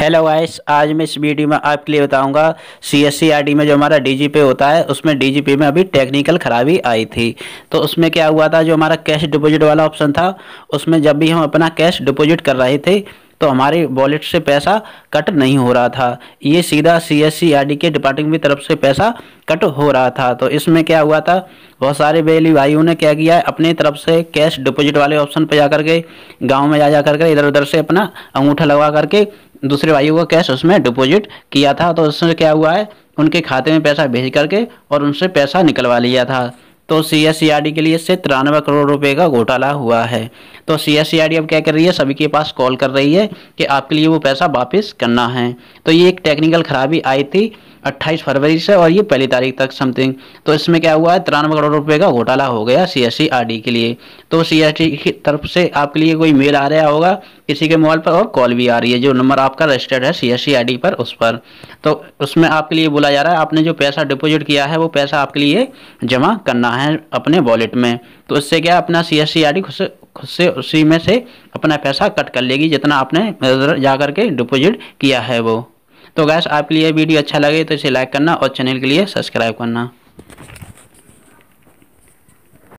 hello guys आज मैं इस वीडियो में आपके लिए बताऊंगा सी एस में जो हमारा डी पे होता है उसमें डी में अभी टेक्निकल खराबी आई थी तो उसमें क्या हुआ था जो हमारा कैश डिपॉजिट वाला ऑप्शन था उसमें जब भी हम अपना कैश डिपॉजिट कर रहे थे तो हमारे वॉलेट से पैसा कट नहीं हो रहा था ये सीधा सी एस के डिपार्टमेंट की तरफ से पैसा कट हो रहा था तो इसमें क्या हुआ था बहुत सारे बेली भाइयों ने क्या किया अपनी तरफ से कैश डिपॉजिट वाले ऑप्शन पर जा करके गाँव में जा जा करके इधर उधर से अपना अंगूठा लगा करके दूसरे भाइयों को कैश उसमें डिपॉजिट किया था तो उसमें क्या हुआ है उनके खाते में पैसा भेज करके और उनसे पैसा निकलवा लिया था तो C S C R D के लिए इससे तिरानवे करोड़ रुपए का घोटाला हुआ है तो C S C I D अब क्या कर रही है सभी के पास कॉल कर रही है कि आपके लिए वो पैसा वापस करना है तो ये एक टेक्निकल खराबी आई थी 28 फरवरी से और ये पहली तारीख तक समथिंग तो इसमें क्या हुआ है तिरानवे करोड़ रुपए का घोटाला हो गया सी एस के लिए तो सी की तरफ से आपके लिए कोई मेल आ रहा होगा किसी के मोबाइल पर और कॉल भी आ रही है जो नंबर आपका रजिस्टर्ड है सी एस पर उस पर तो उसमें आपके लिए बोला जा रहा है आपने जो पैसा डिपोजिट किया है वो पैसा आपके लिए जमा करना है अपने वॉलेट में तो उससे क्या अपना C S C R D खुद से खुद से उसी में से अपना पैसा कट कर लेगी जितना आपने जा करके डिपोजिट किया है वो तो गैस आपके लिए वीडियो अच्छा लगे तो इसे लाइक करना और चैनल के लिए सब्सक्राइब करना